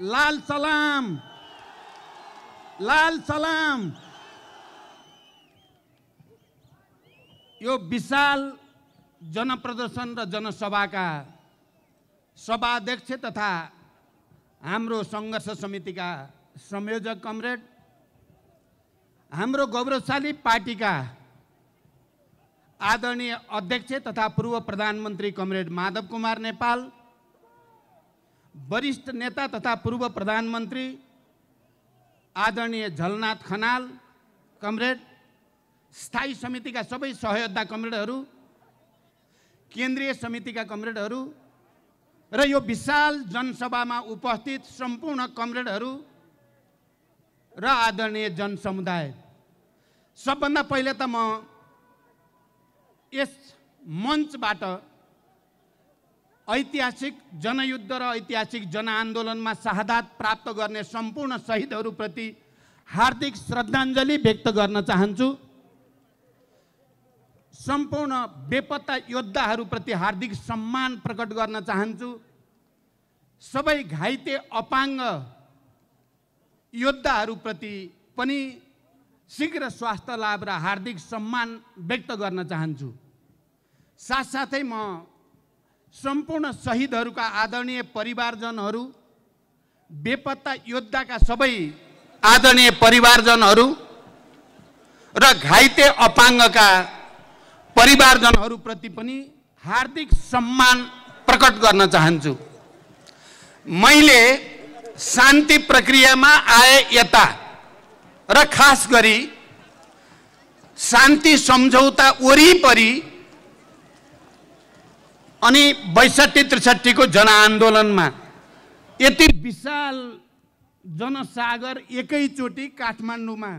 लाल सलाम लाल सलाम यो विशाल जनप्रदर्शन र जनसभाका सभाध्यक्ष तथा हाम्रो सङ्घर्ष समितिका संयोजक कमरेड हाम्रो गौरवशाली पार्टीका आदरणीय अध्यक्ष तथा पूर्व प्रधानमन्त्री कमरेड माधव कुमार नेपाल वरिष्ठ नेता तथा पूर्व प्रधानमन्त्री आदरणीय झलनाथ खनाल कमरेड स्थायी समितिका सबै सहयोद्धा कमरेडहरू केन्द्रीय समितिका कमरेडहरू र यो विशाल जनसभामा उपस्थित सम्पूर्ण कमरेडहरू र आदरणीय जनसमुदाय सबभन्दा पहिले त म यस मञ्चबाट ऐतिहासिक जनयुद्ध र ऐतिहासिक जनआन्दोलनमा शाहादात प्राप्त गर्ने सम्पूर्ण शहीदहरूप्रति हार्दिक श्रद्धाञ्जली व्यक्त गर्न चाहन्छु सम्पूर्ण बेपत्ता योद्धाहरूप्रति हार्दिक सम्मान प्रकट गर्न चाहन्छु सबै घाइते अपाङ्ग योद्धाहरूप्रति पनि शीघ्र स्वास्थ्य लाभ र हार्दिक सम्मान व्यक्त गर्न चाहन्छु साथसाथै म सम्पूर्ण शहीदहरूका आदरणीय परिवारजनहरू बेपत्ता योद्धाका सबै आदरणीय परिवारजनहरू र घाइते अपाङ्गका परिवारजनहरूप्रति पनि हार्दिक सम्मान प्रकट गर्न चाहन्छु मैले शान्ति प्रक्रियामा आए यता र खास गरी शान्ति सम्झौता वरिपरि अनि बैसठी त्रिसठीको जनआन्दोलनमा यति विशाल जनसागर एकैचोटि काठमाडौँमा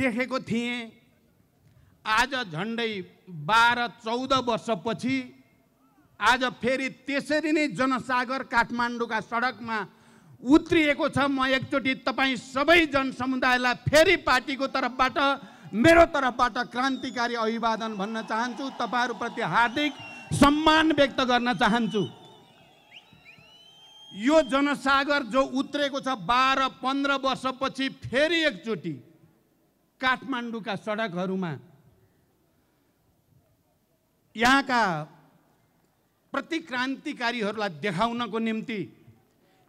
देखेको थिएँ आज झन्डै बाह्र चौध वर्षपछि आज फेरि त्यसरी नै जनसागर काठमाडौँका सडकमा उत्रिएको छ म एकचोटि तपाईँ सबै जनसमुदायलाई फेरि पार्टीको तर्फबाट मेरो तर्फबाट क्रान्तिकारी अभिवादन भन्न चाहन्छु तपाईँहरूप्रति हार्दिक सम्मान व्यक्त गर्न चाहन्छु यो जनसागर जो उत्रेको छ बाह्र पन्ध्र वर्षपछि फेरि एकचोटि काठमाडौँका सडकहरूमा यहाँका प्रतिक्रान्तिकारीहरूलाई देखाउनको निम्ति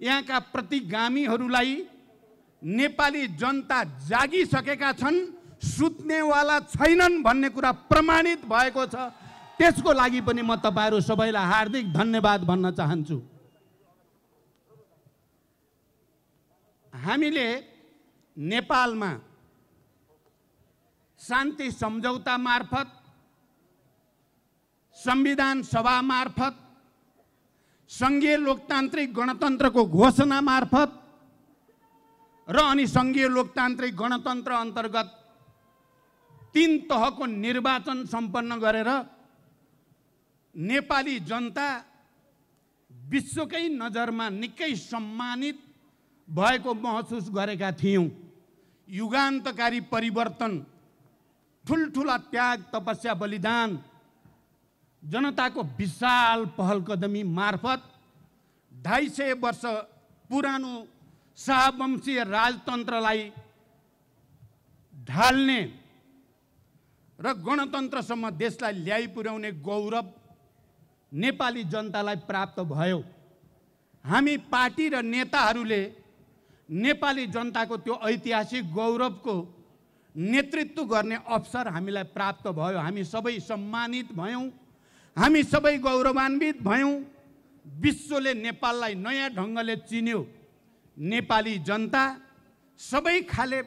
यहाँका प्रतिगामीहरूलाई नेपाली जनता जागिसकेका छन् सुत्नेवाला छैनन् भन्ने कुरा प्रमाणित भएको छ त्यसको लागि पनि म तपाईँहरू सबैलाई हार्दिक धन्यवाद भन्न चाहन्छु हामीले नेपालमा शान्ति सम्झौता मार्फत संविधान सभा मार्फत सङ्घीय लोकतान्त्रिक गणतन्त्रको घोषणा मार्फत र अनि सङ्घीय लोकतान्त्रिक गणतन्त्र अन्तर्गत तिन तहको निर्वाचन सम्पन्न गरेर नेपाली जनता विश्वकै नजरमा निकै सम्मानित भएको महसुस गरेका थियौँ युगान्तकारी परिवर्तन ठुल्ठुला त्याग तपस्या बलिदान जनताको विशाल पहल कदमी मार्फत ढाई सय वर्ष पुरानो शाहवंशीय राजतन्त्रलाई ढाल्ने र गणतन्त्रसम्म देशलाई ल्याइपुर्याउने गौरव नेपाली जनतालाई प्राप्त भयो हामी पार्टी र नेताहरूले नेपाली जनताको त्यो ऐतिहासिक गौरवको नेतृत्व गर्ने अवसर हामीलाई प्राप्त भयो हामी सबै सम्मानित भयौँ हामी सबै गौरवान्वित भयौँ विश्वले नेपाललाई नयाँ ढङ्गले चिन्यो नेपाली जनता सबै खाले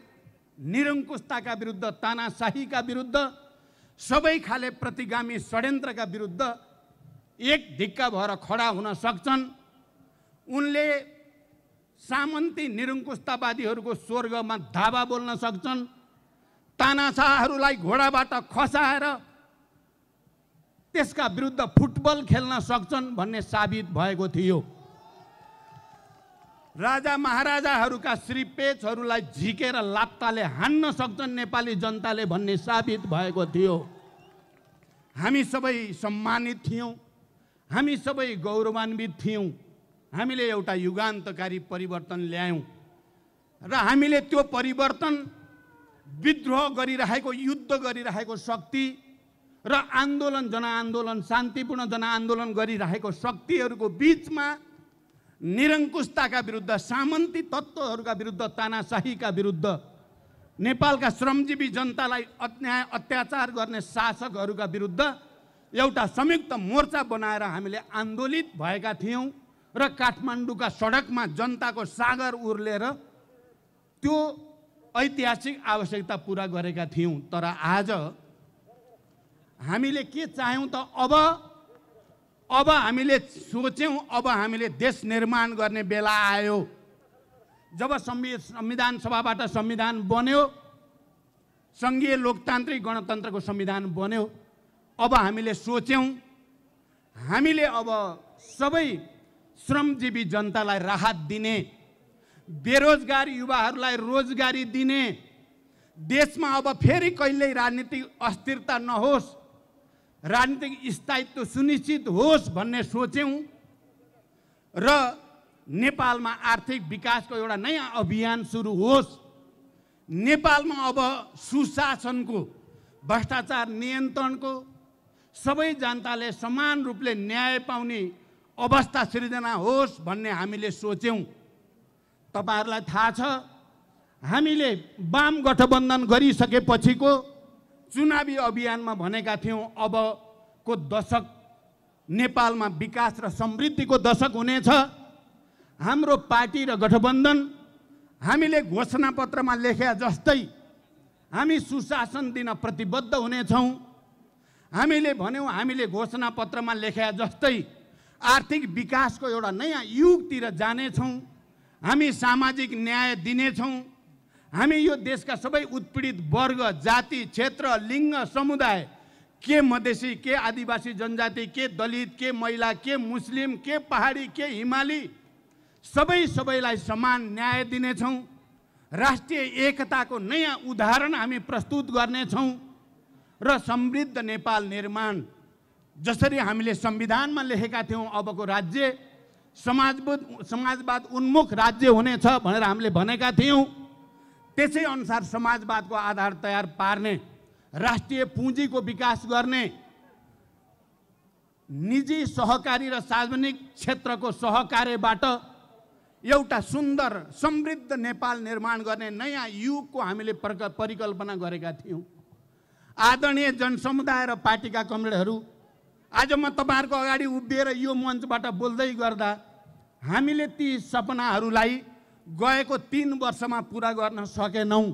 निरङ्कुशताका विरुद्ध तानाशाहीका विरुद्ध सबै खाले प्रतिगामी षड्यन्त्रका विरुद्ध एक ढिक्का भएर खडा हुन सक्छन् उनले सामन्ती निरङ्कुशतावादीहरूको स्वर्गमा धावा बोल्न सक्छन् तानासाहरूलाई घोडाबाट खसाएर त्यसका विरुद्ध फुटबल खेल्न सक्छन् भन्ने साबित भएको थियो राजा महाराजाहरूका श्रीपेचहरूलाई झिकेर लाप्ताले हान्न सक्छन् नेपाली जनताले भन्ने साबित भएको थियो हामी सबै सम्मानित थियौँ हामी सबै गौरवान्वित थियौँ हामीले एउटा युगान्तकारी परिवर्तन ल्यायौँ र हामीले त्यो परिवर्तन विद्रोह गरिरहेको युद्ध गरिरहेको शक्ति र आन्दोलन जनआन्दोलन शान्तिपूर्ण जनआन्दोलन गरिरहेको शक्तिहरूको बिचमा निरङ्कुशताका विरुद्ध सामन्ती तत्त्वहरूका विरुद्ध तानाशाहीका विरुद्ध नेपालका श्रमजीवी जनतालाई अन्याय अत्याचार गर्ने शासकहरूका विरुद्ध एउटा संयुक्त मोर्चा बनाएर हामीले आन्दोलित भएका थियौँ र काठमाडौँका सडकमा जनताको सागर उर्लेर त्यो ऐतिहासिक आवश्यकता पुरा गरेका थियौँ तर आज हामीले के चाह्यौँ त अब अब हामीले सोच्यौँ अब हामीले देश निर्माण गर्ने बेला आयो जब संवि संविधान सभाबाट संविधान बन्यो सङ्घीय लोकतान्त्रिक गणतन्त्रको संविधान बन्यो अब हामीले सोच्यौँ हामीले अब सबै श्रमजीवी जनतालाई राहत दिने बेरोजगार युवाहरूलाई रोजगारी दिने देशमा अब फेरि कहिल्यै राजनीतिक अस्थिरता नहोस् राजनीतिक स्थायित्व सुनिश्चित होस् भन्ने सोच्यौँ र नेपालमा आर्थिक विकासको एउटा नयाँ अभियान सुरु होस् नेपालमा अब सुशासनको भ्रष्टाचार नियन्त्रणको सबै जनताले समान रूपले न्याय पाउने अवस्था सिर्जना होस् भन्ने हामीले सोच्यौँ तपाईँहरूलाई थाहा छ हामीले वाम गठबन्धन गरिसकेपछिको चुनावी अभियानमा भनेका थियौँ अबको दशक नेपालमा विकास र समृद्धिको दशक हुनेछ हाम्रो पार्टी र गठबन्धन हामीले घोषणापत्रमा लेखे जस्तै हामी सुशासन दिन प्रतिबद्ध हुनेछौँ हामीले भन्यौँ हामीले घोषणापत्रमा लेखे जस्तै आर्थिक विकासको एउटा नयाँ युगतिर जानेछौँ हामी सामाजिक न्याय दिनेछौँ हामी यो देशका सबै उत्पीडित वर्ग जाति क्षेत्र लिङ्ग समुदाय के मधेसी के आदिवासी जनजाति के दलित के महिला के मुस्लिम के पहाडी के हिमाली सबै सबैलाई समान न्याय दिनेछौँ राष्ट्रिय एकताको नयाँ उदाहरण हामी प्रस्तुत गर्नेछौँ र समृद्ध नेपाल निर्माण जसरी हामीले संविधानमा लेखेका थियौँ अबको राज्य समाजवाद समाजवाद उन्मुख राज्य हुनेछ भनेर हामीले भनेका थियौँ त्यसै अनुसार समाजवादको आधार तयार पार्ने राष्ट्रिय पुँजीको विकास गर्ने निजी सहकारी र सार्वजनिक क्षेत्रको सहकार्यबाट एउटा सुन्दर समृद्ध नेपाल निर्माण गर्ने नयाँ युगको हामीले परिकल्पना गरेका थियौँ आदरणीय जनसमुदाय र पार्टीका कमरेडहरू आज म तपाईँहरूको अगाडि उभिएर यो मञ्चबाट बोल्दै गर्दा हामीले ती सपनाहरूलाई गएको तिन वर्षमा पुरा गर्न सकेनौँ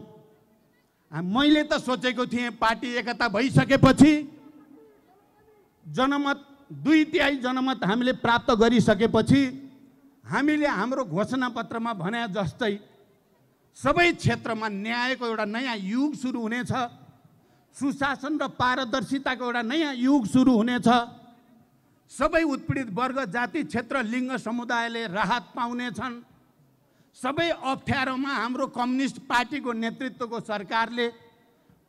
मैले त सोचेको थिएँ पार्टी एकता भइसकेपछि जनमत दुई तिहाई जनमत हामीले प्राप्त गरिसकेपछि हामीले हाम्रो घोषणापत्रमा भने जस्तै सबै क्षेत्रमा न्यायको एउटा नयाँ युग सुरु हुनेछ सुशासन र पारदर्शिताको एउटा नयाँ युग सुरु हुनेछ सबै उत्पीडित वर्ग जाति क्षेत्र लिङ्ग समुदायले राहत पाउनेछन् सबै अप्ठ्यारोमा हाम्रो कम्युनिस्ट पार्टीको नेतृत्वको सरकारले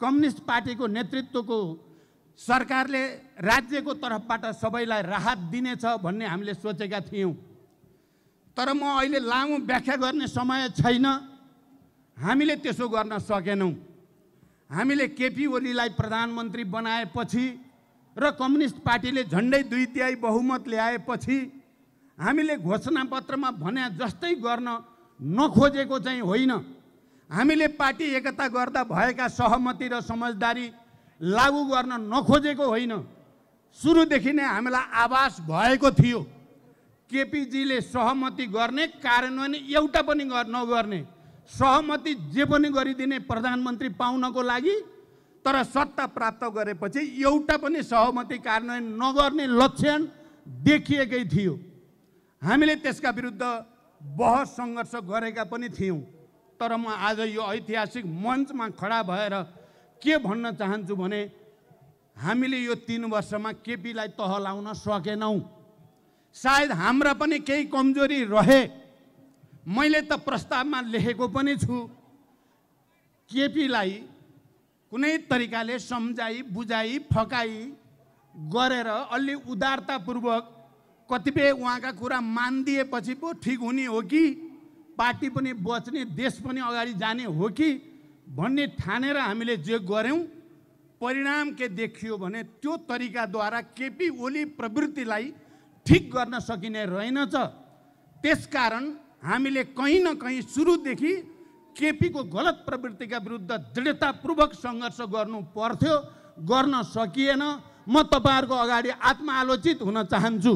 कम्युनिस्ट पार्टीको नेतृत्वको सरकारले राज्यको तर्फबाट सबैलाई राहत दिनेछ भन्ने हामीले सोचेका थियौँ तर म अहिले लामो व्याख्या गर्ने समय छैन हामीले त्यसो गर्न सकेनौँ हामीले केपी ओलीलाई प्रधानमन्त्री बनाएपछि र कम्युनिस्ट पार्टीले झन्डै दुई तिहाई बहुमत ल्याएपछि हामीले घोषणापत्रमा भने जस्तै गर्न नखोजेको चाहिँ होइन हामीले पार्टी एकता गर्दा भएका सहमति र समझदारी लागू गर्न नखोजेको होइन सुरुदेखि नै हामीलाई आभास भएको थियो केपीजीले सहमति गर्ने कार्यान्वयन एउटा पनि नगर्ने सहमति जे पनि गरिदिने प्रधानमन्त्री पाउनको लागि तर सत्ता प्राप्त गरेपछि एउटा पनि सहमति कार्यान्वयन नगर्ने लक्षण देखिएकै थियो हामीले त्यसका विरुद्ध बहस सङ्घर्ष गरेका पनि थियौँ तर म आज यो ऐतिहासिक मञ्चमा खडा भएर के भन्न चाहन्छु भने हामीले यो तिन वर्षमा केपीलाई तह लाउन सकेनौँ सायद हाम्रा पनि केही कमजोरी रहे मैले त प्रस्तावमा लेखेको पनि छु केपीलाई कुनै तरिकाले सम्झाइ बुझाइ फकाइ गरेर अलि उदारतापूर्वक कतिपय उहाँका कुरा मानिदिएपछि पो ठिक हुने हो कि पार्टी पनि बच्ने देश पनि अगाडि जाने हो कि भन्ने ठानेर हामीले जे गऱ्यौँ परिणाम के देखियो भने त्यो तरिकाद्वारा केपी ओली प्रवृत्तिलाई ठिक गर्न सकिने रहेनछ त्यसकारण हामीले कहीँ न कहीँ सुरुदेखि केपीको गलत प्रवृत्तिका विरुद्ध दृढतापूर्वक सङ्घर्ष गर्नु पर्थ्यो गर्न सकिएन म तपाईँहरूको अगाडि आत्मआलोचित हुन चाहन्छु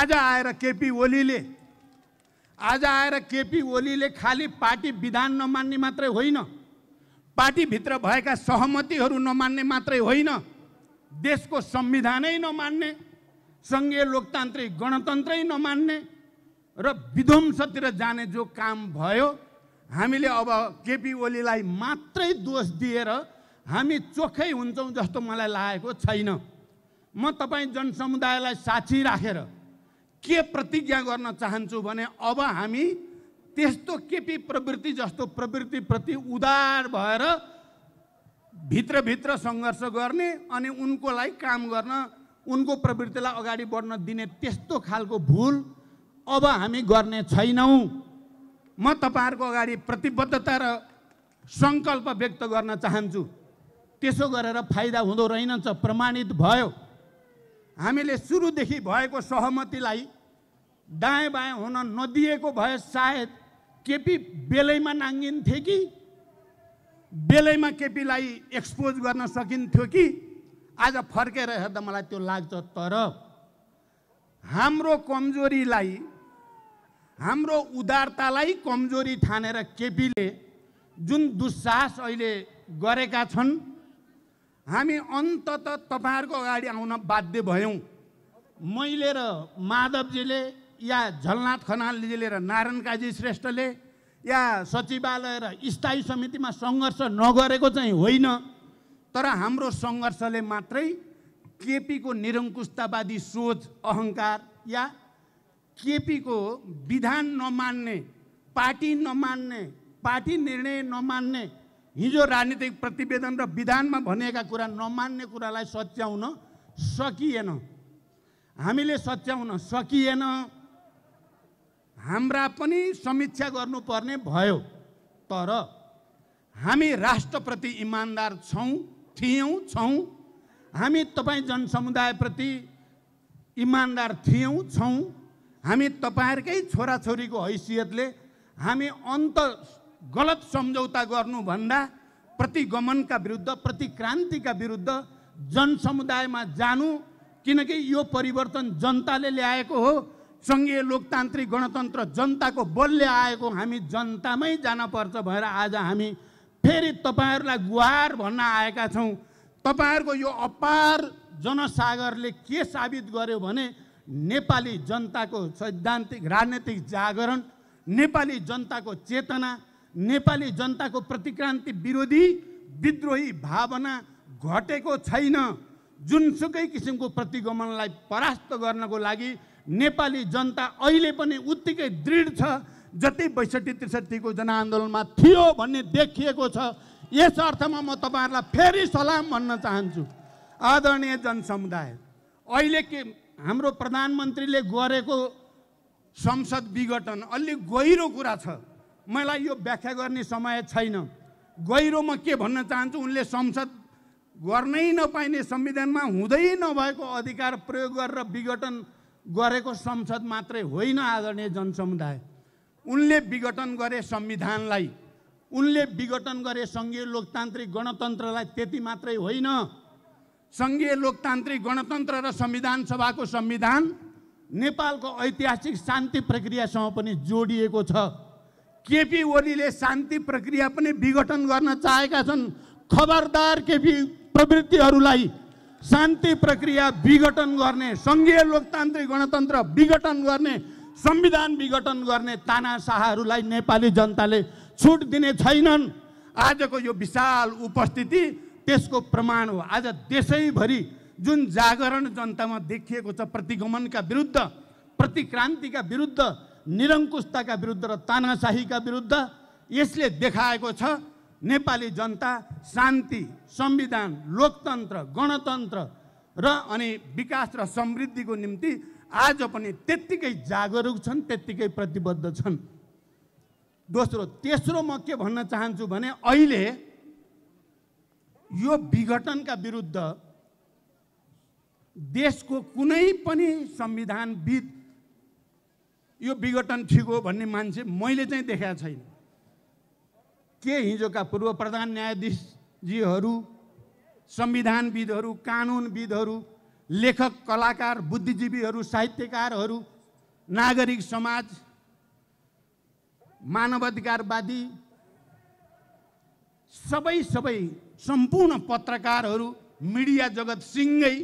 आज आएर केपी ओलीले आज आएर केपी ओलीले खालि पार्टी विधान नमान्ने मात्रै होइन पार्टीभित्र भएका सहमतिहरू नमान्ने मात्रै होइन देशको संविधानै नमान्ने सङ्घीय लोकतान्त्रिक गणतन्त्रै नमान्ने र विध्वंसतिर जाने जो काम भयो हामीले अब केपी ओलीलाई मात्रै दोष दिएर हामी चोखै हुन्छौँ जस्तो मलाई लागेको छैन म तपाईँ जनसमुदायलाई साक्षी राखेर के प्रतिज्ञा गर्न चाहन्छु भने अब हामी त्यस्तो केपी प्रवृत्ति जस्तो प्रवृत्तिप्रति उदार भएर भित्रभित्र सङ्घर्ष गर्ने अनि उनकोलाई काम गर्न उनको प्रवृत्तिलाई अगाडि बढ्न दिने त्यस्तो खालको भुल अब हामी गर्ने छैनौँ म तपाईँहरूको अगाडि प्रतिबद्धता र सङ्कल्प व्यक्त गर्न चाहन्छु त्यसो गरेर फाइदा हुँदो रहेनछ प्रमाणित भयो हामीले सुरुदेखि भएको सहमतिलाई दायाँ बायाँ हुन नदिएको भए सायद केपी बेलैमा नाङ्गिन्थे कि बेलैमा केपीलाई एक्सपोज गर्न सकिन्थ्यो कि आज फर्केर हेर्दा मलाई त्यो लाग्छ तर हाम्रो कमजोरीलाई हाम्रो उदारतालाई कमजोरी ठानेर केपीले जुन दुस्साहस अहिले गरेका छन् हामी अन्तत तपाईँहरूको अगाडि आउन बाध्य भयौँ मैले र माधवजीले या झलनाथ खनालजीले र नारायण काजी श्रेष्ठले या सचिवालय र स्थायी समितिमा सङ्घर्ष नगरेको चाहिँ होइन तर हाम्रो सङ्घर्षले मात्रै केपीको निरङ्कुशतावादी सोच अहङ्कार या केपीको विधान नमान्ने पार्टी नमान्ने पार्टी निर्णय नमान्ने हिजो राजनीतिक प्रतिवेदन र विधानमा भनेका कुरा नमान्ने कुरालाई सच्याउन सकिएन हामीले सच्याउन सकिएन हाम्रा पनि समीक्षा गर्नुपर्ने भयो तर हामी राष्ट्रप्रति इमान्दार छौँ थियौँ छौँ हामी तपाईँ जनसमुदायप्रति इमान्दार थियौँ छौँ हामी तपाईँहरूकै छोराछोरीको हैसियतले हामी अन्त गलत सम्झौता गर्नुभन्दा प्रतिगमनका विरुद्ध प्रतिक्रान्तिका विरुद्ध जनसमुदायमा जानु किनकि यो परिवर्तन जनताले ल्याएको हो सङ्घीय लोकतान्त्रिक गणतन्त्र जनताको बलले आएको हामी जनतामै पर्छ भएर आज हामी फेरि तपाईँहरूलाई गुहार भन्न आएका छौँ तपाईँहरूको यो अपार जनसागरले के साबित गर्यो भने नेपाली जनताको सैद्धान्तिक राजनैतिक जागरण नेपाली जनताको चेतना नेपाली जनताको प्रतिक्रान्ति विरोधी विद्रोही भावना घटेको छैन जुनसुकै किसिमको प्रतिगमनलाई परास्त गर्नको लागि नेपाली जनता अहिले पनि उत्तिकै दृढ छ जति बैसठी त्रिसठीको जनआन्दोलनमा थियो भन्ने देखिएको छ यस अर्थमा म तपाईँहरूलाई फेरि सलाम भन्न चाहन्छु आदरणीय जनसमुदाय अहिले के हाम्रो प्रधानमन्त्रीले गरेको संसद विघटन अलि गहिरो कुरा छ मलाई यो व्याख्या गर्ने समय छैन गहिरो म के भन्न चाहन्छु उनले संसद गर्नै नपाइने संविधानमा हुँदै नभएको अधिकार प्रयोग गरेर विघटन गरेको संसद मात्रै होइन आदरणीय जनसमुदाय उनले विघटन गरे संविधानलाई उनले विघटन गरे सङ्घीय लोकतान्त्रिक गणतन्त्रलाई त्यति मात्रै होइन सङ्घीय लोकतान्त्रिक गणतन्त्र र संविधान सभाको संविधान नेपालको ऐतिहासिक शान्ति प्रक्रियासँग पनि जोडिएको छ केपी ओलीले शान्ति प्रक्रिया पनि विघटन गर्न चाहेका छन् खबरदार केपी प्रवृत्तिहरूलाई शान्ति प्रक्रिया विघटन गर्ने सङ्घीय लोकतान्त्रिक गणतन्त्र विघटन गर्ने संविधान विघटन गर्ने तानाशाहहरूलाई नेपाली जनताले छुट दिने छैनन् आजको यो विशाल उपस्थिति त्यसको प्रमाण हो आज देशैभरि जुन जागरण जनतामा देखिएको छ प्रतिगमनका विरुद्ध प्रतिक्रान्तिका विरुद्ध निरङ्कुशताका विरुद्ध र तानाशाहीका विरुद्ध यसले देखाएको छ नेपाली जनता शान्ति संविधान लोकतन्त्र गणतन्त्र र अनि विकास र समृद्धिको निम्ति आज पनि त्यत्तिकै जागरुक छन् त्यत्तिकै प्रतिबद्ध छन् दोस्रो तेस्रो म के भन्न चाहन्छु भने अहिले यो विघटनका विरुद्ध देशको कुनै पनि संविधानविद यो विघटन ठिक हो भन्ने मान्छे मैले चाहिँ देखाएको छैन के हिजोका पूर्व प्रधान न्यायाधीशजीहरू संविधानविदहरू कानुनविदहरू लेखक कलाकार बुद्धिजीवीहरू साहित्यकारहरू नागरिक समाज मानवाधिकारवादी सबै सबै सम्पूर्ण पत्रकारहरू मिडिया जगत सिँगै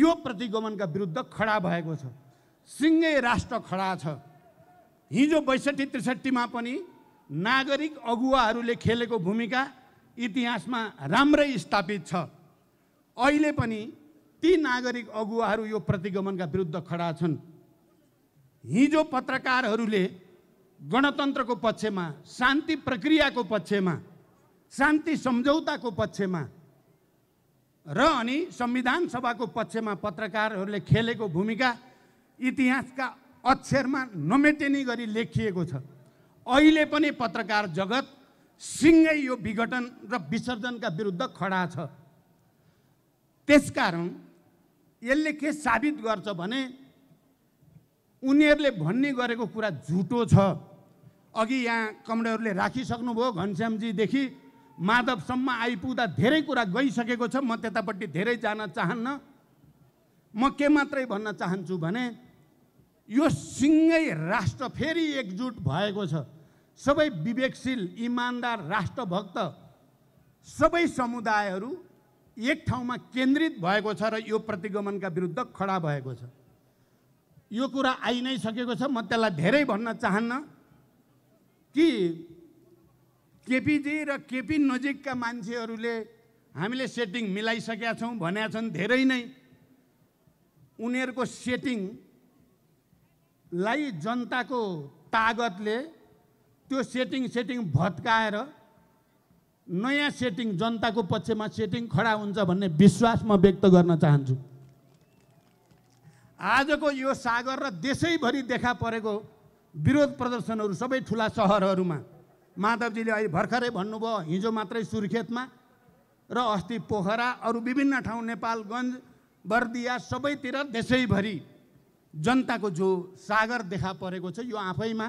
यो प्रतिगमनका विरुद्ध खडा भएको छ सिँगै राष्ट्र खडा छ हिजो बैसठी त्रिसठीमा पनि नागरिक अगुवाहरूले खेलेको भूमिका इतिहासमा राम्रै स्थापित छ अहिले पनि ती नागरिक अगुवाहरू यो प्रतिगमनका विरुद्ध खडा छन् हिजो पत्रकारहरूले गणतन्त्रको पक्षमा शान्ति प्रक्रियाको पक्षमा शान्ति सम्झौताको पक्षमा र अनि संविधान सभाको पक्षमा पत्रकारहरूले खेलेको भूमिका इतिहासका अक्षरमा नमेटिने गरी लेखिएको छ अहिले पनि पत्रकार जगत सिँगै यो विघटन र विसर्जनका विरुद्ध खडा छ त्यसकारण यसले के साबित गर्छ भने उनीहरूले भन्ने गरेको कुरा झुटो छ अघि यहाँ कमरेहरूले राखिसक्नुभयो घनश्यामजीदेखि माधवसम्म आइपुग्दा धेरै कुरा गइसकेको छ म त्यतापट्टि धेरै जान चाहन्न म के मात्रै भन्न चाहन्छु भने यो सिँगै राष्ट्र फेरि एकजुट भएको छ सबै विवेकशील इमान्दार राष्ट्रभक्त सबै समुदायहरू एक ठाउँमा केन्द्रित भएको छ र यो प्रतिगमनका विरुद्ध खडा भएको छ यो कुरा आइ नै सकेको छ म त्यसलाई धेरै भन्न चाहन्न कि केपीजी र केपी नजिकका मान्छेहरूले हामीले सेटिङ मिलाइसकेका छौँ भनेका छन् धेरै नै उनीहरूको सेटिङलाई जनताको तागतले त्यो सेटिङ सेटिङ भत्काएर नयाँ सेटिङ जनताको पक्षमा सेटिङ खडा हुन्छ भन्ने विश्वास म व्यक्त गर्न चाहन्छु आजको यो सागर र देशैभरि देखा परेको विरोध प्रदर्शनहरू सबै ठुला सहरहरूमा माधवजीले अहिले भर्खरै भन्नुभयो हिजो मात्रै सुर्खेतमा र अस्ति पोखरा अरू विभिन्न ठाउँ नेपालगञ्ज बर्दिया सबैतिर देशैभरि जनताको जो सागर देखा परेको छ यो आफैमा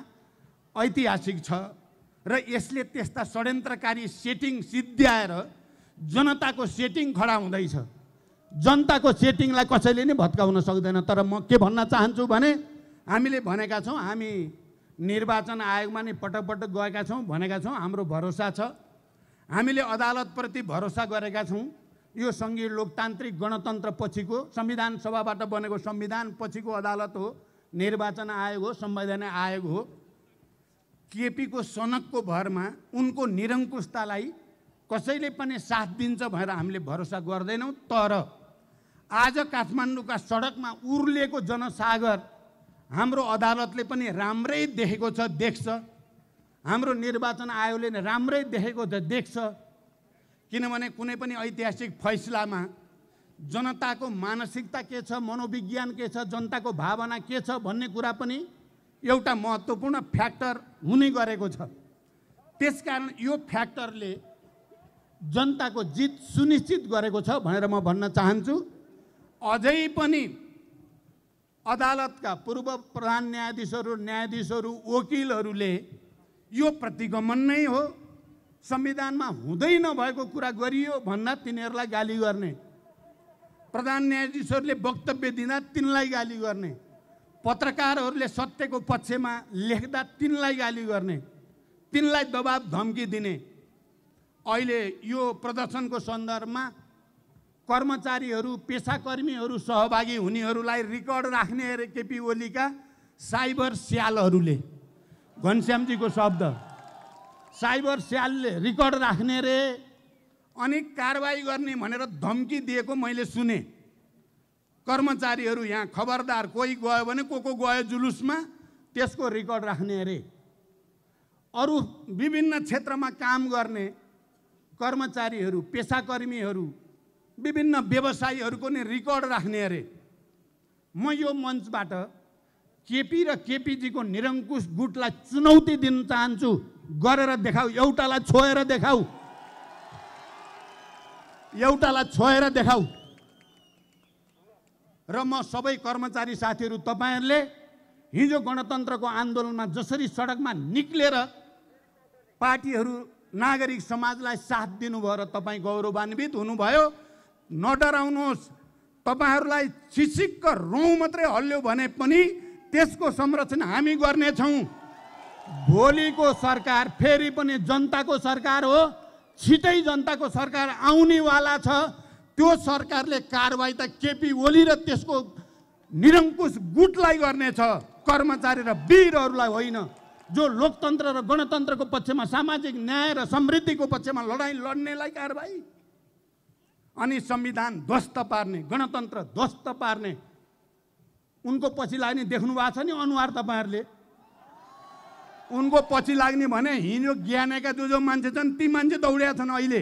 ऐतिहासिक छ र यसले त्यस्ता षड्यन्त्रकारी सेटिङ सिद्ध्याएर जनताको सेटिङ खडा हुँदैछ जनताको सेटिङलाई कसैले नै भत्काउन सक्दैन तर म के भन्न चाहन्छु भने हामीले भनेका छौँ हामी निर्वाचन आयोगमा नै पटक पटक गएका छौँ भनेका छौँ हाम्रो भरोसा छ हामीले अदालतप्रति भरोसा गरेका छौँ यो सङ्घीय लोकतान्त्रिक गणतन्त्र पछिको संविधान सभाबाट बनेको संविधान पछिको अदालत हो निर्वाचन आयोग हो संवैधानिक आयोग हो केपीको सनकको भरमा उनको निरङ्कुशतालाई कसैले पनि साथ दिन्छ भनेर हामीले भरोसा गर्दैनौँ तर आज काठमाडौँका सडकमा उर्लिएको जनसागर हाम्रो अदालतले पनि राम्रै देखेको छ देख्छ हाम्रो निर्वाचन आयोगले राम्रै देखेको छ देख्छ किनभने कुनै पनि ऐतिहासिक फैसलामा जनताको मानसिकता के छ मनोविज्ञान के छ जनताको भावना के छ भन्ने कुरा पनि एउटा महत्त्वपूर्ण फ्याक्टर हुने गरेको छ त्यसकारण यो फ्याक्टरले जनताको जित सुनिश्चित गरेको छ भनेर म भन्न चाहन्छु अझै पनि अदालतका पूर्व प्रधान न्यायाधीशहरू न्यायाधीशहरू वकिलहरूले यो प्रतिगमन नै हो संविधानमा हुँदै नभएको कुरा गरियो भन्दा तिनीहरूलाई गाली गर्ने प्रधान न्यायाधीशहरूले वक्तव्य दिँदा तिनलाई गाली गर्ने पत्रकारहरूले सत्यको पक्षमा लेख्दा तिनलाई गाली गर्ने तिनलाई दबाब धम्की दिने अहिले यो प्रदर्शनको सन्दर्भमा कर्मचारीहरू पेसाकर्मीहरू सहभागी हुनेहरूलाई रेकर्ड राख्ने अरे केपी ओलीका साइबर स्यालहरूले घनश्यामजीको शब्द साइबर स्यालले रेकर्ड राख्ने रे अनि कारवाही गर्ने भनेर धम्की दिएको मैले सुने कर्मचारीहरू यहाँ खबरदार कोही गयो भने को को गयो जुलुसमा त्यसको रेकर्ड राख्ने अरे अरू विभिन्न क्षेत्रमा काम गर्ने कर्मचारीहरू पेसाकर्मीहरू विभिन्न व्यवसायीहरूको नै रेकर्ड राख्ने अरे म यो मञ्चबाट केपी र केपीजीको निरङ्कुश गुटलाई चुनौती दिन चाहन्छु गरेर देखाऊ एउटालाई छोएर देखाऊ एउटालाई छोएर देखाऊ र म सबै कर्मचारी साथीहरू तपाईँहरूले हिजो गणतन्त्रको आन्दोलनमा जसरी सडकमा निक्लेर पार्टीहरू नागरिक समाजलाई साथ दिनुभयो र तपाईँ गौरवान्वित हुनुभयो नडराउनुहोस् तपाईँहरूलाई चिसिक्क रौँ मात्रै हल्यो भने पनि त्यसको संरक्षण हामी गर्नेछौँ भोलिको सरकार फेरि पनि जनताको सरकार हो छिटै जनताको सरकार आउनेवाला छ त्यो सरकारले कारवाही त केपी ओली र त्यसको निरङ्कुश गुटलाई गर्नेछ कर्मचारी र वीरहरूलाई होइन जो लोकतन्त्र र गणतन्त्रको पक्षमा सामाजिक न्याय र समृद्धिको पक्षमा लडाइँ लड्नेलाई कारवाही अनि संविधान ध्वस्त पार्ने गणतन्त्र ध्वस्त पार्ने उनको पछि लाग्ने देख्नु भएको छ नि अनुहार तपाईँहरूले उनको पछि लाग्ने भने हिजो ज्ञानेका जो जो मान्छे छन् ती मान्छे दौडिया छन् अहिले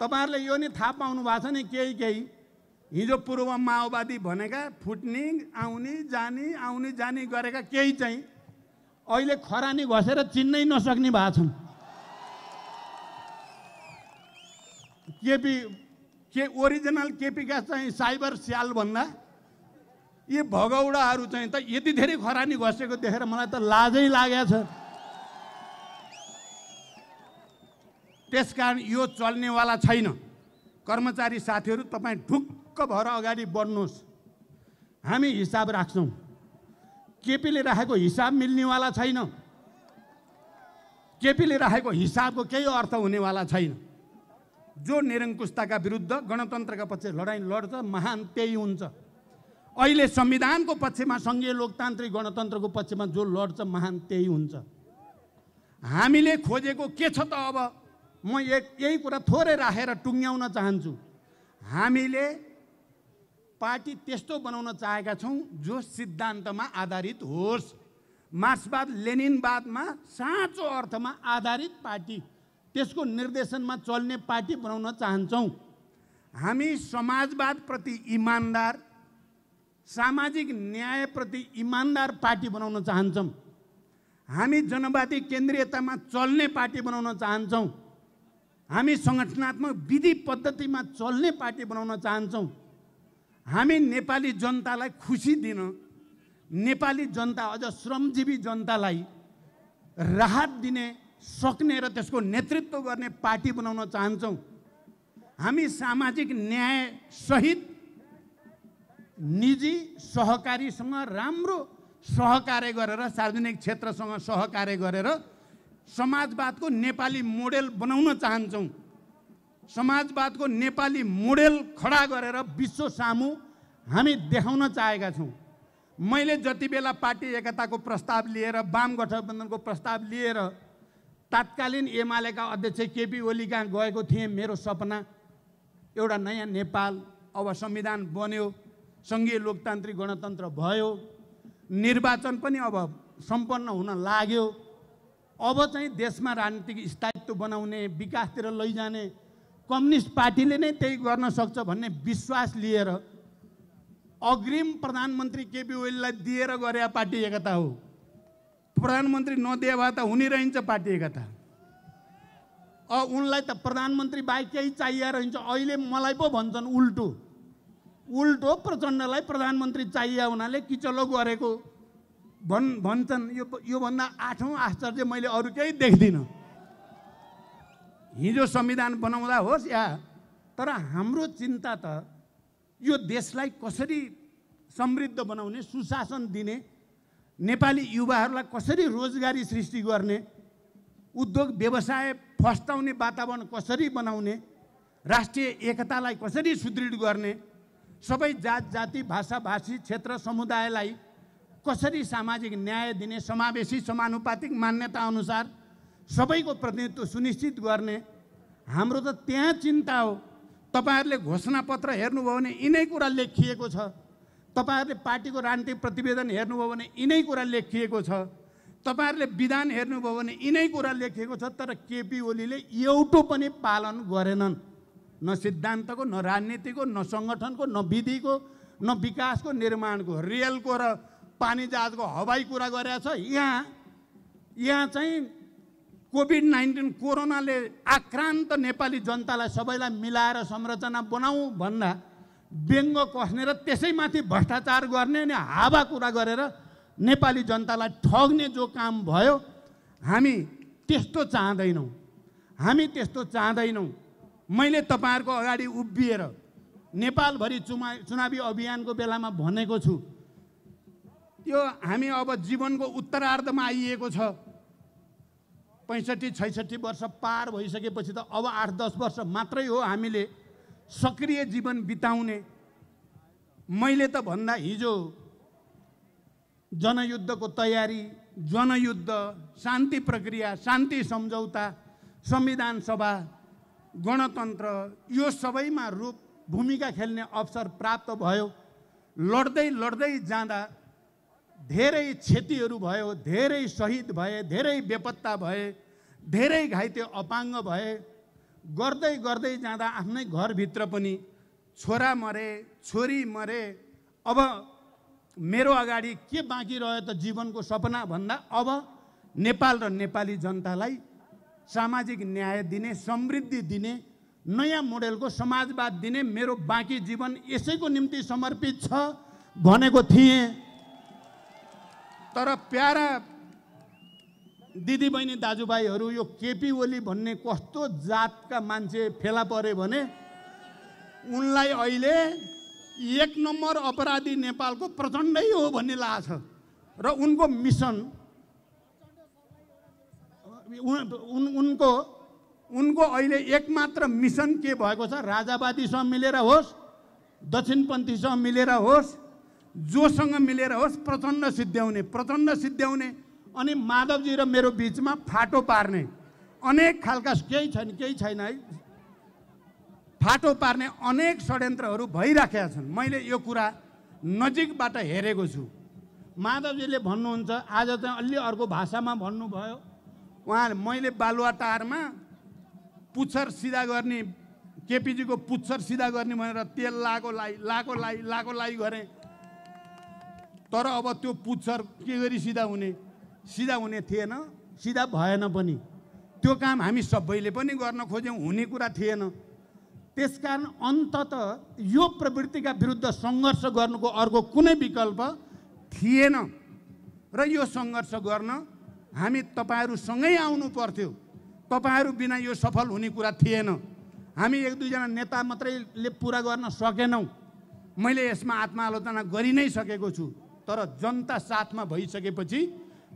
तपाईँहरूले यो नि थाहा पाउनु भएको छ नि केही केही हिजो पूर्व माओवादी भनेका फुट्ने आउने जाने आउने जाने गरेका केही चाहिँ अहिले खरानी घसेर चिन्नै नसक्ने भएको छन् केपी के ओरिजिनल केपीका चाहिँ साइबर स्याल स्यालभन्दा यी भगौडाहरू चाहिँ त यति धेरै खरानी घसेको देखेर मलाई त लाजै लागेको छ त्यसकारण यो चल्नेवाला छैन कर्मचारी साथीहरू तपाईँ ढुक्क भएर अगाडि बढ्नुहोस् हामी हिसाब राख्छौँ केपीले राखेको हिसाब मिल्नेवाला छैन केपीले राखेको हिसाबको केही अर्थ हुनेवाला छैन जो निरङ्कुशताका विरुद्ध गणतन्त्रका पक्ष लडाइँ लड्छ महान त्यही हुन्छ अहिले संविधानको पक्षमा सङ्घीय लोकतान्त्रिक गणतन्त्रको पक्षमा जो लड्छ महान त्यही हुन्छ हामीले खोजेको के छ त अब म एक यही कुरा थोरै राखेर टुङ्ग्याउन चाहन्छु हामीले पार्टी त्यस्तो बनाउन चाहेका छौँ जो सिद्धान्तमा आधारित होस् मार्क्सवाद लेनिनवादमा साँचो अर्थमा आधारित पार्टी त्यसको निर्देशनमा चल्ने पार्टी बनाउन चाहन्छौँ हामी समाजवादप्रति इमान्दार सामाजिक न्यायप्रति इमान्दार पार्टी बनाउन चाहन्छौँ हामी जनवादी केन्द्रीयतामा चल्ने पार्टी बनाउन चाहन्छौँ हामी सङ्गठनात्मक विधि पद्धतिमा चल्ने पार्टी बनाउन चाहन्छौँ हामी नेपाली जनतालाई खुसी दिन नेपाली जनता अझ श्रमजीवी जनतालाई राहत दिने सक्ने र त्यसको नेतृत्व गर्ने पार्टी बनाउन चाहन्छौँ हामी सामाजिक न्यायसहित निजी सहकारीसँग राम्रो सहकार्य गरेर सार्वजनिक क्षेत्रसँग सहकार्य गरेर समाजवादको नेपाली मोडेल बनाउन चाहन्छौँ समाजवादको नेपाली मोडेल खडा गरेर विश्व सामु हामी देखाउन चाहेका छौँ मैले जति बेला पार्टी एकताको प्रस्ताव लिएर वाम गठबन्धनको प्रस्ताव लिएर तत्कालीन एमालेका अध्यक्ष केपी ओली कहाँ गएको थिएँ मेरो सपना एउटा नयाँ नेपाल अब संविधान बन्यो सङ्घीय लोकतान्त्रिक गणतन्त्र भयो निर्वाचन पनि अब सम्पन्न हुन लाग्यो अब चाहिँ देशमा राजनीतिक स्थायित्व बनाउने विकासतिर लैजाने कम्युनिस्ट पार्टीले नै त्यही गर्न सक्छ भन्ने विश्वास लिएर अग्रिम प्रधानमन्त्री केपी ओलीलाई दिएर गरे पार्टी एकता हो प्रधानमन्त्री नदिए भए त हुने रहन्छ पार्टी एकता उनलाई त प्रधानमन्त्री बाहेक केही चाहिए रहन्छ अहिले मलाई पो भन्छन् उल्टो उल्टो प्रचण्डलाई प्रधानमन्त्री चाहियो हुनाले किचलो गरेको भन् भन्छन् यो योभन्दा आठौँ आश्चर्य मैले अरू केही देख्दिनँ हिजो संविधान बनाउँदा होस् या तर हाम्रो चिन्ता त यो देशलाई कसरी समृद्ध बनाउने सुशासन दिने नेपाली युवाहरूलाई कसरी रोजगारी सृष्टि गर्ने उद्योग व्यवसाय फस्टाउने वातावरण कसरी बनाउने राष्ट्रिय एकतालाई कसरी सुदृढ गर्ने सबै जात जाति भाषा भाषी क्षेत्र समुदायलाई कसरी सामाजिक न्याय दिने समावेशी समानुपातिक मान्यता अनुसार सबैको प्रतिनिधित्व सुनिश्चित गर्ने हाम्रो त त्यहाँ चिन्ता हो तपाईँहरूले घोषणापत्र हेर्नुभयो भने यिनै कुरा लेखिएको छ तपाईँहरूले पार्टीको राजनीतिक प्रतिवेदन हेर्नुभयो भने यिनै कुरा लेखिएको छ तपाईँहरूले विधान हेर्नुभयो भने यिनै कुरा लेखिएको छ तर केपी ओलीले एउटो पनि पालन गरेनन् न सिद्धान्तको न राजनीतिको न सङ्गठनको न विधिको न विकासको निर्माणको रेलको र पानी जहाजको हवाई कुरा गरेका छ यहाँ यहाँ चाहिँ कोभिड नाइन्टिन कोरोनाले आक्रान्त नेपाली जनतालाई सबैलाई मिलाएर संरचना बनाऊ भन्दा व्यङ्ग कस्ने र त्यसैमाथि भ्रष्टाचार गर्ने अनि हावा कुरा गरेर नेपाली जनतालाई ठग्ने जो काम भयो हामी त्यस्तो चाहँदैनौँ हामी त्यस्तो चाहँदैनौँ मैले तपाईँहरूको अगाडि उभिएर नेपालभरि चुमा चुनावी अभियानको बेलामा भनेको छु त्यो हामी अब जीवनको उत्तरार्धमा आइएको छ पैँसठी छैसठी वर्ष पार भइसकेपछि त अब आठ दस वर्ष मात्रै हो हामीले सक्रिय जीवन बिताउने मैले त भन्दा हिजो जनयुद्धको तयारी जनयुद्ध शान्ति प्रक्रिया शान्ति सम्झौता संविधान सभा गणतन्त्र यो सबैमा रूप भूमिका खेल्ने अवसर प्राप्त भयो लड्दै लड्दै जाँदा धेरै क्षतिहरू भयो धेरै सहिद भए धेरै बेपत्ता भए धेरै घाइते अपाङ्ग भए गर्दै गर्दै जाँदा आफ्नै घरभित्र पनि छोरा मरे छोरी मरे अब मेरो अगाडि के बाँकी रह्यो त जीवनको सपना भन्दा अब नेपाल र नेपाली जनतालाई सामाजिक न्याय दिने समृद्धि दिने नयाँ मोडेलको समाजवाद दिने मेरो बाँकी जीवन यसैको निम्ति समर्पित छ भनेको थिएँ तर प्यारा दिदीबहिनी दाजुभाइहरू यो केपी ओली भन्ने कस्तो जातका मान्छे फेला परे भने उनलाई अहिले एक नम्बर अपराधी नेपालको प्रचण्डै हो भन्ने लाग्छ र उनको मिसन उन उनको उनको अहिले एकमात्र मिसन के भएको छ राजावादीसँग मिलेर होस् दक्षिणपन्थीसँग मिलेर होस् जोसँग मिलेर होस् प्रचण्ड सिद्ध्याउने प्रचण्ड सिद्ध्याउने अनि माधवजी र मेरो बिचमा फाटो पार्ने अनेक खालका केही छैन केही छैन है फाटो पार्ने अनेक षड्यन्त्रहरू भइराखेका छन् मैले यो कुरा नजिकबाट हेरेको छु माधवजीले भन्नुहुन्छ आज चाहिँ अलि अर्को भाषामा भन्नुभयो उहाँ मैले बालुवा बालुवाटारमा पुच्छर सिधा गर्ने केपिजीको पुच्छर सिधा गर्ने भनेर तेल लाको लाइ लाको लाइ लाको लाइ गरेँ तर अब त्यो पुच्छर के गरी सिधा हुने सिधा हुने थिएन सिधा भएन पनि त्यो काम हामी सबैले पनि गर्न खोज्यौँ हुने कुरा थिएन त्यसकारण अन्तत यो प्रवृत्तिका विरुद्ध सङ्घर्ष गर्नुको अर्को कुनै विकल्प थिएन र यो सङ्घर्ष गर्न हामी तपाईँहरूसँगै आउनु पर्थ्यो तपाईँहरू बिना यो सफल हुने कुरा थिएन हामी एक दुईजना नेता मात्रैले पुरा गर्न सकेनौँ मैले यसमा आत्मालोचना गरि नै सकेको छु तर जनता साथमा भइसकेपछि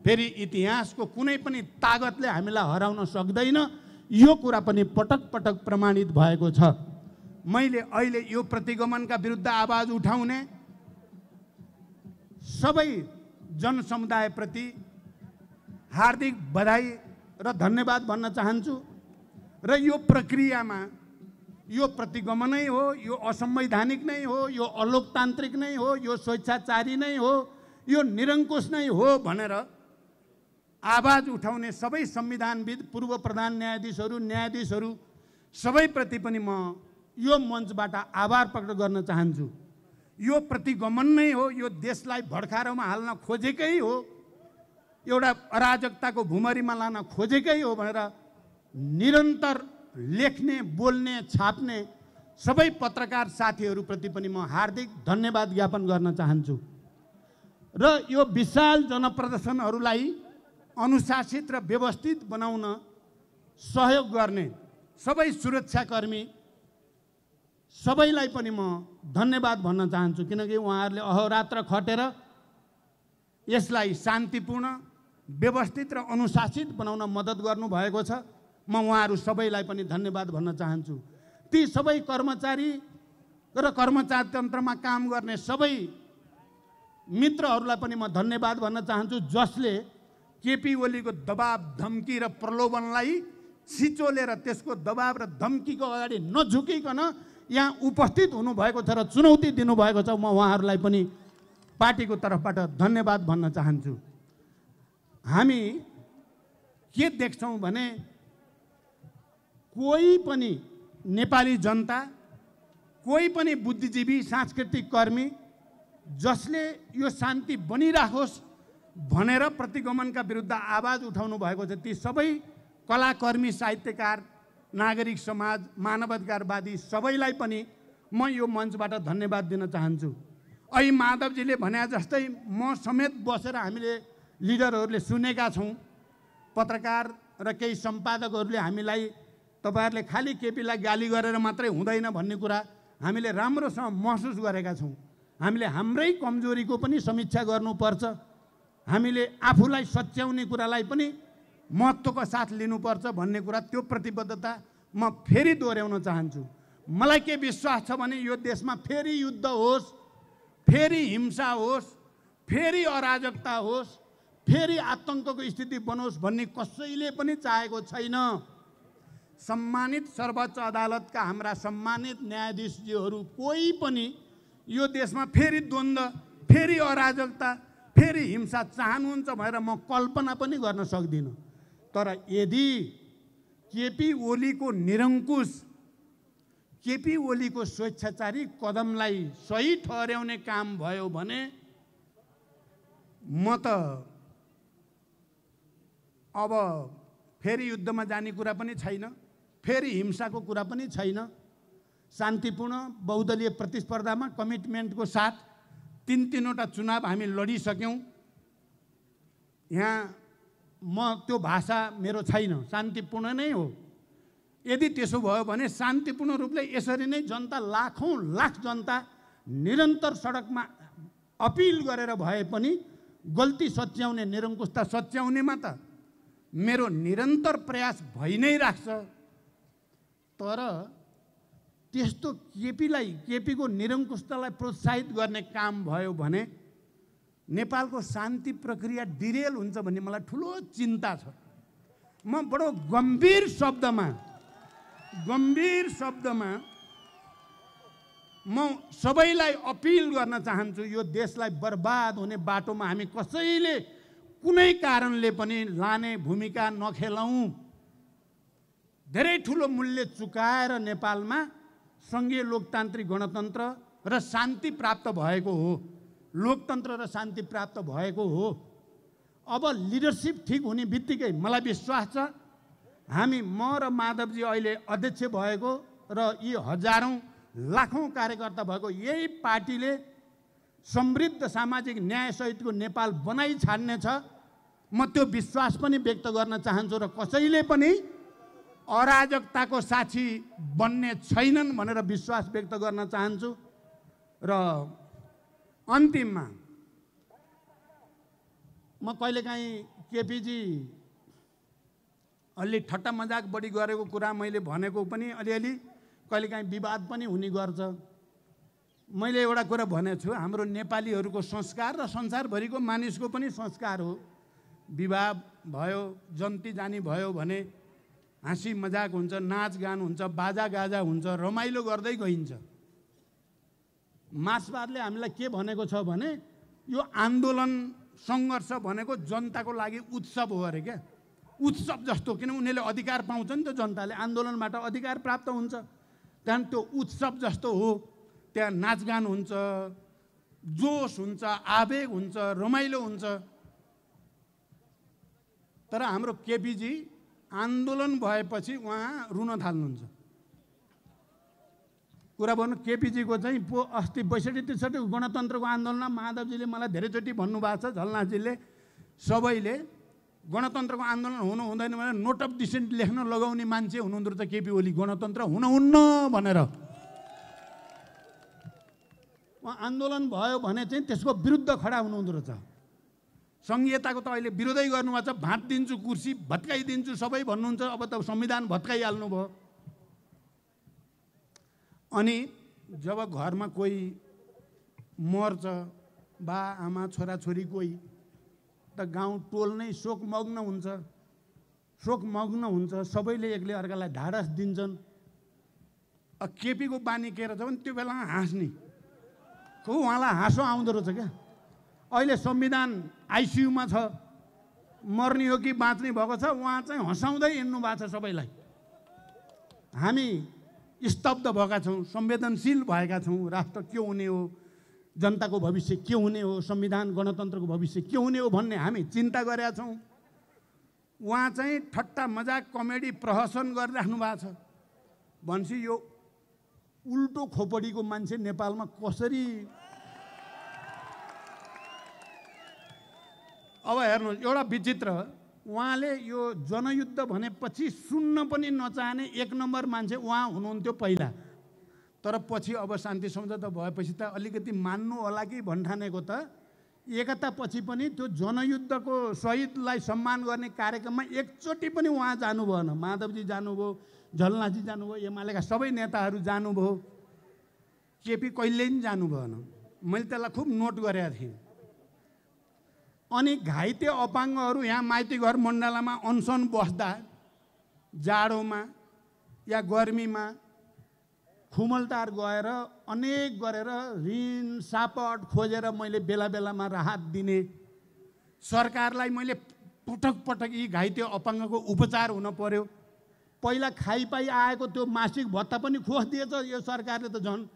फेरि इतिहासको कुनै पनि तागतले हामीलाई हराउन सक्दैन यो कुरा पनि पटक पटक प्रमाणित भएको छ मैले अहिले यो प्रतिगमनका विरुद्ध आवाज उठाउने सबै जनसमुदायप्रति हार्दिक बधाई र धन्यवाद भन्न चाहन्छु र यो प्रक्रियामा यो प्रतिगमनै हो यो असंवैधानिक नै हो यो अलोकतान्त्रिक नै हो यो स्वेच्छाचारी नै हो यो निरङ्कुश नै हो भनेर आवाज उठाउने सबै संविधानविद पूर्व प्रधान न्यायाधीशहरू न्यायाधीशहरू सबैप्रति पनि म यो मञ्चबाट आभार प्रकट गर्न चाहन्छु यो प्रतिगमन नै हो यो देशलाई भड्कारोमा हाल्न खोजेकै हो एउटा अराजकताको भुमरीमा लान खोजेकै हो भनेर निरन्तर लेख्ने बोल्ने छाप्ने सबै पत्रकार साथीहरूप्रति पनि म हार्दिक धन्यवाद ज्ञापन गर्न चाहन्छु र यो विशाल जनप्रदर्शनहरूलाई अनुशासित र व्यवस्थित बनाउन सहयोग गर्ने सबै सुरक्षाकर्मी सबैलाई पनि म धन्यवाद भन्न चाहन्छु किनकि उहाँहरूले अहोरात्र खटेर यसलाई शान्तिपूर्ण व्यवस्थित र अनुशासित बनाउन मद्दत गर्नुभएको छ म उहाँहरू सबैलाई पनि धन्यवाद भन्न चाहन्छु ती सबै कर्मचारी र कर्मचारी काम गर्ने सबै मित्रहरूलाई पनि म धन्यवाद भन्न चाहन्छु जसले केपी ओलीको दबाब धम्की र प्रलोभनलाई सिचोलेर त्यसको दबाब र धम्कीको अगाडि नझुकिकन यहाँ उपस्थित हुनुभएको छ र चुनौती दिनुभएको छ म उहाँहरूलाई पनि पार्टीको तर्फबाट धन्यवाद भन्न चाहन्छु हामी के देख्छौँ भने कोही पनि नेपाली जनता कोही पनि बुद्धिजीवी सांस्कृतिक कर्मी जसले यो शान्ति बनिराखोस् भनेर प्रतिगमनका विरुद्ध आवाज उठाउनु भएको छ ती सबै कलाकर्मी साहित्यकार नागरिक समाज मानवाधिकारवादी सबैलाई पनि म यो मञ्चबाट धन्यवाद दिन चाहन्छु ऐ माधवजीले भने जस्तै म समेत बसेर हामीले लिडरहरूले सुनेका छौँ पत्रकार र केही सम्पादकहरूले हामीलाई तपाईँहरूले खालि केपीलाई गाली गरेर मात्रै हुँदैन भन्ने कुरा हामीले राम्रोसँग महसुस गरेका छौँ हामीले हाम्रै कमजोरीको पनि समीक्षा गर्नुपर्छ हामीले आफूलाई सच्याउने कुरालाई पनि महत्त्वको साथ लिनुपर्छ भन्ने कुरा त्यो प्रतिबद्धता म फेरि दोहोऱ्याउन चाहन्छु मलाई के विश्वास छ भने यो देशमा फेरि युद्ध होस् फेरि हिंसा होस् फेरि अराजकता होस् फेरि आतङ्कको स्थिति बनोस् भन्ने कसैले पनि चाहेको छैन सम्मानित सर्वोच्च अदालतका हाम्रा सम्मानित न्यायाधीशजीहरू कोही पनि यो देशमा फेरि द्वन्द्व फेरि अराजकता फेरि हिंसा चाहनुहुन्छ भनेर म कल्पना पनि गर्न सक्दिनँ तर यदि केपी ओलीको निरङ्कुश केपी ओलीको स्वेच्छाचारी कदमलाई सही ठहर्याउने काम भयो भने म त अब फेरि युद्धमा जाने कुरा पनि छैन फेरि हिंसाको कुरा पनि छैन शान्तिपूर्ण बहुदलीय प्रतिस्पर्धामा कमिटमेन्टको साथ तिन तिनवटा चुनाव हामी लडिसक्यौँ यहाँ म त्यो भाषा मेरो छैन शान्तिपूर्ण नै हो यदि त्यसो भयो भने शान्तिपूर्ण रूपले यसरी नै जनता लाखौँ लाख जनता निरन्तर सडकमा अपिल गरेर भए पनि गल्ती सच्याउने निरङ्कुशता सच्याउनेमा त मेरो निरन्तर प्रयास भइ नै राख्छ तर त्यस्तो केपीलाई केपीको निरङ्कुशतालाई प्रोत्साहित गर्ने काम भयो भने नेपालको शान्ति प्रक्रिया डिरेल हुन्छ भन्ने मलाई ठुलो चिन्ता छ म बडो गम्भीर शब्दमा गम्भीर शब्दमा म सबैलाई अपिल गर्न चाहन्छु यो देशलाई बर्बाद हुने बाटोमा हामी कसैले कुनै कारणले पनि लाने भूमिका नखेलाउँ धेरै ठुलो मूल्य चुकाएर नेपालमा सङ्घीय लोकतान्त्रिक गणतन्त्र र शान्ति प्राप्त भएको हो लोकतन्त्र र शान्ति प्राप्त भएको हो अब लिडरसिप ठिक हुने बित्तिकै मलाई विश्वास छ हामी म र माधवजी अहिले अध्यक्ष भएको र यी हजारौँ लाखौँ कार्यकर्ता भएको यही पार्टीले समृद्ध सामाजिक न्यायसहितको नेपाल बनाइ छाड्नेछ म त्यो विश्वास पनि व्यक्त गर्न चाहन्छु र कसैले पनि अराजकताको साक्षी बन्ने छैनन् भनेर विश्वास व्यक्त गर्न चाहन्छु र अन्तिममा म कहिलेकाहीँ केपिजी अलि ठट्टा मजाक बढी गरेको कुरा मैले भनेको पनि अलिअलि कहिलेकाहीँ विवाद पनि हुने गर्छ मैले एउटा कुरा भनेको छु हाम्रो नेपालीहरूको संस्कार र संसारभरिको मानिसको पनि संस्कार हो विवाह भयो जन्ती जानी भयो भने हाँसी मजाक हुन्छ नाचगान हुन्छ बाजागाजा हुन्छ रमाइलो गर्दै गइन्छ मार्क्सवादले हामीलाई के भनेको छ भने यो आन्दोलन सङ्घर्ष भनेको जनताको लागि उत्सव हो अरे क्या उत्सव जस्तो किन उनीहरूले अधिकार पाउँछ नि त जनताले आन्दोलनबाट अधिकार प्राप्त हुन्छ त्यहाँदेखि त्यो उत्सव जस्तो हो त्यहाँ नाचगान हुन्छ जोस हुन्छ आवेग हुन्छ रमाइलो हुन्छ तर हाम्रो केपिजी आन्दोलन भएपछि उहाँ रुन थाल्नुहुन्छ कुरा भन्नु केपिजीको चाहिँ पो अस्ति बैसठी त्रिसठी गणतन्त्रको आन्दोलनमा माधवजीले मलाई धेरैचोटि भन्नुभएको छ झलनाजीले सबैले गणतन्त्रको आन्दोलन हुनु हुँदैन भने नोट अफ डिसेन्ट लेख्न लगाउने मान्छे हुनुहुँदो रहेछ केपी ओली गणतन्त्र हुनुहुन्न भनेर उहाँ आन्दोलन भयो भने चाहिँ त्यसको विरुद्ध खडा हुनुहुँदो रहेछ सङ्घीयताको त अहिले विरोधै गर्नुभएको छ भाँत दिन्छु कुर्सी भत्काइदिन्छु सबै भन्नुहुन्छ अब त संविधान भत्काइहाल्नु भयो अनि जब घरमा कोही मर्छ बा आमा छोराछोरी कोही त गाउँ टोल नै शोकमग्न हुन्छ शोकमग्न हुन्छ सबैले एक्लै अर्कालाई ढाडस दिन्छन् केपीको बानी के रहेछ भने त्यो बेलामा हाँस्ने खो उहाँलाई हाँसो आउँदो रहेछ क्या अहिले संविधान आइसियुमा छ मर्ने हो कि बाँच्ने भएको छ उहाँ चाहिँ हँसाउँदै हिँड्नु भएको छ सबैलाई हामी स्तब्ध भएका छौँ संवेदनशील भएका छौँ राष्ट्र के हुने हो जनताको भविष्य के हुने हो संविधान गणतन्त्रको भविष्य के हुने हो भन्ने हामी चिन्ता गरेका छौँ उहाँ चाहिँ ठट्टा मजाक कमेडी प्रहसन गरिराख्नु भएको छ भनेपछि यो उल्टो खोपडीको मान्छे नेपालमा कसरी अब हेर्नु एउटा विचित्र उहाँले यो जनयुद्ध भनेपछि सुन्न पनि नचाहने एक नम्बर मान्छे उहाँ हुनुहुन्थ्यो पहिला तर पछि अब शान्ति सम्झौता भएपछि त अलिकति मान्नु होला कि भन्ठानेको त एकतापछि पनि त्यो जनयुद्धको शहीदलाई सम्मान गर्ने कार्यक्रममा एकचोटि पनि उहाँ जानुभएन माधवजी जानुभयो झलनाजी जानुभयो एमालेका सबै नेताहरू जानुभयो केपी कहिल्यै पनि जानु भएन मैले त्यसलाई खुब नोट गरेका थिएँ अनि घाइते अपाङ्गहरू यहाँ माइती घर मण्डलामा अनसन बस्दा जाडोमा या गर्मीमा खुमलतार गएर अनेक गरेर ऋण सापट खोजेर मैले बेला बेलामा राहत दिने सरकारलाई मैले पटक पटक यी घाइते अपाङ्गको उपचार हुन पर्यो पहिला खाइपाई आएको त्यो मासिक भत्ता पनि खोजिदिएछ यो सरकारले त झन्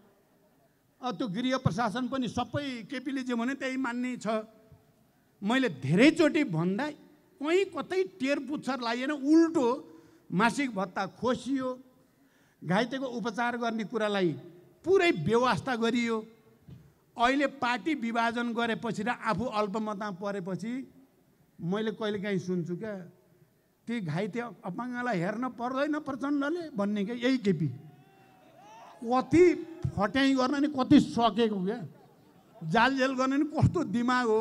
त्यो गृह प्रशासन पनि सबै केपीले जे भने त्यही मान्ने छ मैले धेरैचोटि भन्दा कहीँ कतै टेर पुच्छर लागेन उल्टो मासिक भत्ता खोसियो घाइतेको उपचार गर्ने कुरालाई पुरै व्यवस्था गरियो अहिले पार्टी विभाजन गरेपछि र आफू अल्पमतमा परेपछि मैले कहिलेकाहीँ सुन्छु क्या ती घाइते अपाङ्गलाई हेर्न पर्दैन प्रचण्डले भन्ने क्या यही केपी कति फट्याइ गर्न नि कति सकेको क्या जालझेल गर्न नि कस्तो दिमाग हो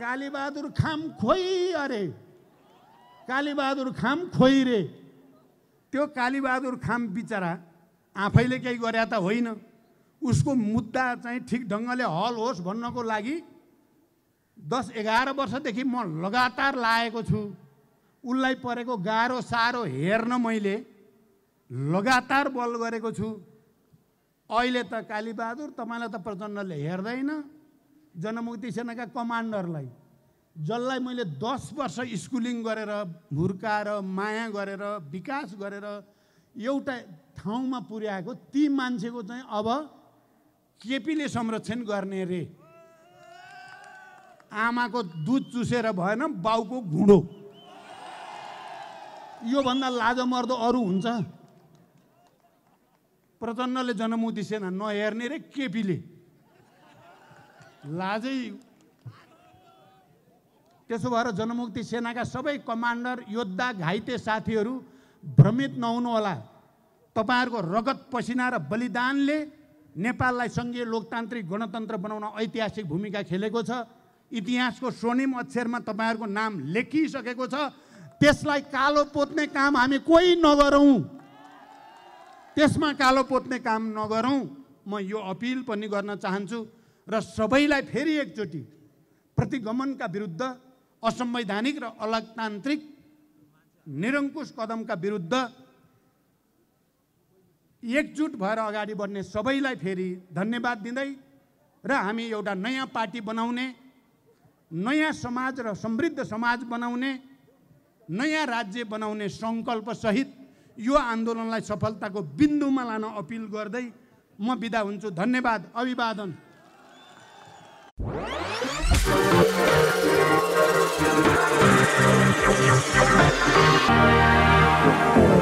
कालीबहादुर खाम खोइ अरे कालीबहादुर खाम खोइ रे त्यो कालीबहादुर खाम बिचरा आफैले केही गरे त होइन उसको मुद्दा चाहिँ ठिक ढङ्गले हल होस् भन्नको लागि दस एघार वर्षदेखि म लगातार लागेको छु उसलाई परेको गाह्रो साह्रो हेर्न मैले लगातार बल गरेको छु अहिले त कालीबहादुर तपाईँलाई त प्रचण्डले हेर्दैन जनमुक्ति सेनाका कमान्डरलाई जसलाई मैले दस वर्ष स्कुलिङ गरेर हुर्काएर माया गरेर विकास गरेर एउटा ठाउँमा पुर्याएको ती मान्छेको चाहिँ अब केपीले संरक्षण गर्ने रे आमाको दुध चुसेर भएन बाउको घुँडो योभन्दा लाज मर्दो अरू हुन्छ प्रचण्डले जनमुक्ति सेना नहेर्ने रे केपीले लाजै त्यसो भएर जनमुक्ति सेनाका सबै कमान्डर योद्धा घाइते साथीहरू भ्रमित नहुनुहोला तपाईँहरूको रगत पसिना र बलिदानले नेपाललाई सङ्घीय लोकतान्त्रिक गणतन्त्र बनाउन ऐतिहासिक भूमिका खेलेको छ इतिहासको स्वर्णिम अक्षरमा तपाईँहरूको नाम लेखिसकेको छ त्यसलाई कालो पोत्ने काम हामी कोही नगरौँ त्यसमा कालो पोत्ने काम नगरौँ म यो अपिल पनि गर्न चाहन्छु र सबैलाई फेरि एकचोटि प्रतिगमनका विरुद्ध असंवैधानिक र अलगतान्त्रिक निरङ्कुश कदमका विरुद्ध एकजुट भएर अगाडि बढ्ने सबैलाई फेरि धन्यवाद दिँदै र हामी एउटा नयाँ पार्टी बनाउने नयाँ समाज र समृद्ध समाज बनाउने नयाँ राज्य बनाउने सङ्कल्पसहित यो आन्दोलनलाई सफलताको बिन्दुमा लान अपिल गर्दै म बिदा हुन्छु धन्यवाद अभिवादन Thank you.